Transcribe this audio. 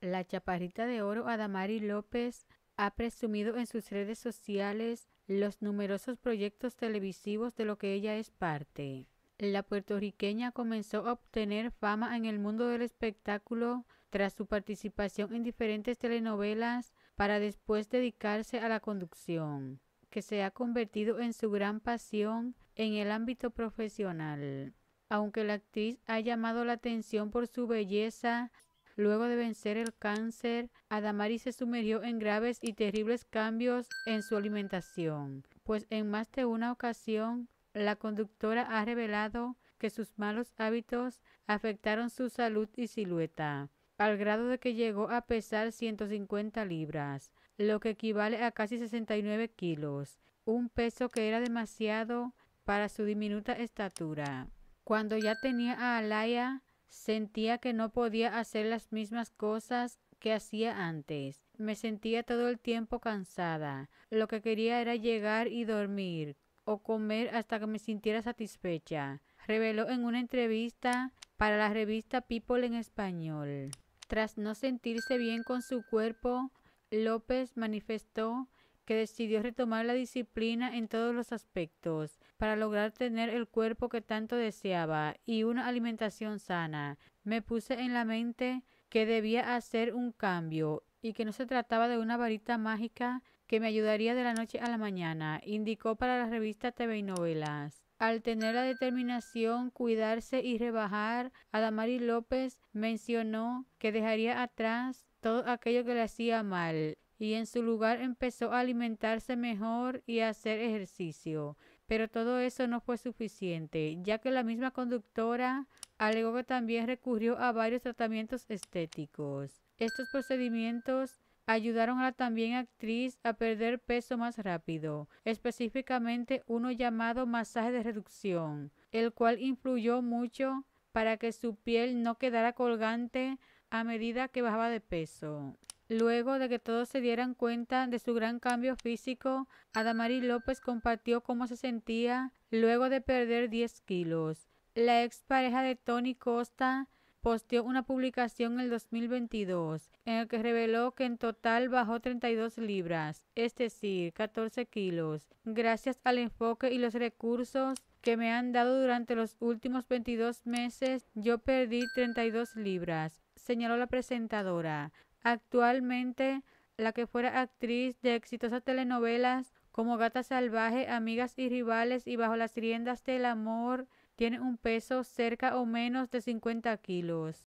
La chaparrita de oro Adamari López ha presumido en sus redes sociales los numerosos proyectos televisivos de lo que ella es parte. La puertorriqueña comenzó a obtener fama en el mundo del espectáculo tras su participación en diferentes telenovelas para después dedicarse a la conducción, que se ha convertido en su gran pasión en el ámbito profesional. Aunque la actriz ha llamado la atención por su belleza, Luego de vencer el cáncer, Adamari se sumergió en graves y terribles cambios en su alimentación, pues en más de una ocasión la conductora ha revelado que sus malos hábitos afectaron su salud y silueta, al grado de que llegó a pesar 150 libras, lo que equivale a casi 69 kilos, un peso que era demasiado para su diminuta estatura. Cuando ya tenía a Alaya, Sentía que no podía hacer las mismas cosas que hacía antes. Me sentía todo el tiempo cansada. Lo que quería era llegar y dormir o comer hasta que me sintiera satisfecha, reveló en una entrevista para la revista People en español. Tras no sentirse bien con su cuerpo, López manifestó que decidió retomar la disciplina en todos los aspectos para lograr tener el cuerpo que tanto deseaba y una alimentación sana. Me puse en la mente que debía hacer un cambio y que no se trataba de una varita mágica que me ayudaría de la noche a la mañana, indicó para la revista TV y Novelas. Al tener la determinación, cuidarse y rebajar, Adamari López mencionó que dejaría atrás todo aquello que le hacía mal y en su lugar empezó a alimentarse mejor y a hacer ejercicio. Pero todo eso no fue suficiente, ya que la misma conductora alegó que también recurrió a varios tratamientos estéticos. Estos procedimientos ayudaron a la también actriz a perder peso más rápido, específicamente uno llamado masaje de reducción, el cual influyó mucho para que su piel no quedara colgante a medida que bajaba de peso. Luego de que todos se dieran cuenta de su gran cambio físico, Adamari López compartió cómo se sentía luego de perder 10 kilos. La pareja de Tony Costa posteó una publicación en el 2022 en el que reveló que en total bajó 32 libras, es decir, 14 kilos, gracias al enfoque y los recursos que me han dado durante los últimos 22 meses, yo perdí 32 libras, señaló la presentadora. Actualmente, la que fuera actriz de exitosas telenovelas como Gata Salvaje, Amigas y Rivales y Bajo las riendas del amor, tiene un peso cerca o menos de 50 kilos.